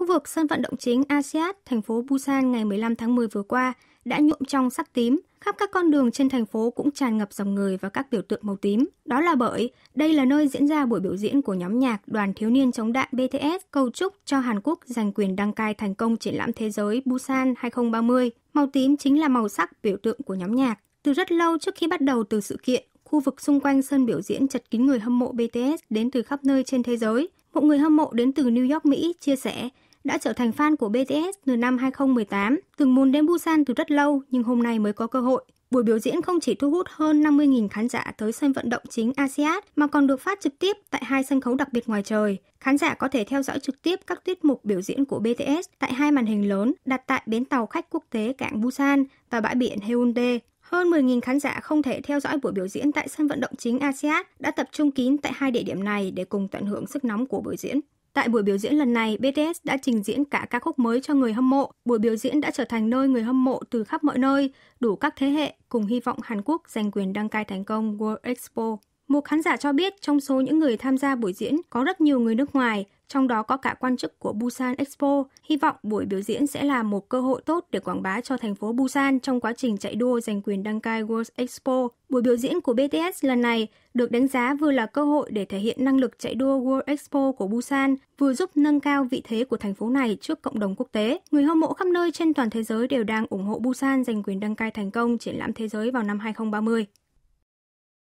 khu vực sân vận động chính ASEAN, thành phố Busan ngày 15 tháng 10 vừa qua đã nhuộm trong sắc tím, khắp các con đường trên thành phố cũng tràn ngập dòng người và các biểu tượng màu tím. Đó là bởi đây là nơi diễn ra buổi biểu diễn của nhóm nhạc Đoàn Thiếu niên chống đạn BTS cầu chúc cho Hàn Quốc giành quyền đăng cai thành công triển lãm thế giới Busan 2030. Màu tím chính là màu sắc biểu tượng của nhóm nhạc. Từ rất lâu trước khi bắt đầu từ sự kiện, khu vực xung quanh sân biểu diễn chật kín người hâm mộ BTS đến từ khắp nơi trên thế giới. Một người hâm mộ đến từ New York, Mỹ chia sẻ đã trở thành fan của BTS từ năm 2018, từng muốn đến Busan từ rất lâu nhưng hôm nay mới có cơ hội. Buổi biểu diễn không chỉ thu hút hơn 50.000 khán giả tới sân vận động chính ASEAN mà còn được phát trực tiếp tại hai sân khấu đặc biệt ngoài trời. Khán giả có thể theo dõi trực tiếp các tiết mục biểu diễn của BTS tại hai màn hình lớn đặt tại bến tàu khách quốc tế cảng Busan và bãi biển Haeundae. Hơn 10.000 khán giả không thể theo dõi buổi biểu diễn tại sân vận động chính ASEAN đã tập trung kín tại hai địa điểm này để cùng tận hưởng sức nóng của buổi diễn. Tại buổi biểu diễn lần này, BTS đã trình diễn cả ca khúc mới cho người hâm mộ. Buổi biểu diễn đã trở thành nơi người hâm mộ từ khắp mọi nơi, đủ các thế hệ, cùng hy vọng Hàn Quốc giành quyền đăng cai thành công World Expo. Một khán giả cho biết trong số những người tham gia buổi diễn có rất nhiều người nước ngoài, trong đó có cả quan chức của Busan Expo, hy vọng buổi biểu diễn sẽ là một cơ hội tốt để quảng bá cho thành phố Busan trong quá trình chạy đua giành quyền đăng cai World Expo. Buổi biểu diễn của BTS lần này được đánh giá vừa là cơ hội để thể hiện năng lực chạy đua World Expo của Busan, vừa giúp nâng cao vị thế của thành phố này trước cộng đồng quốc tế. Người hâm mộ khắp nơi trên toàn thế giới đều đang ủng hộ Busan giành quyền đăng cai thành công triển lãm thế giới vào năm 2030.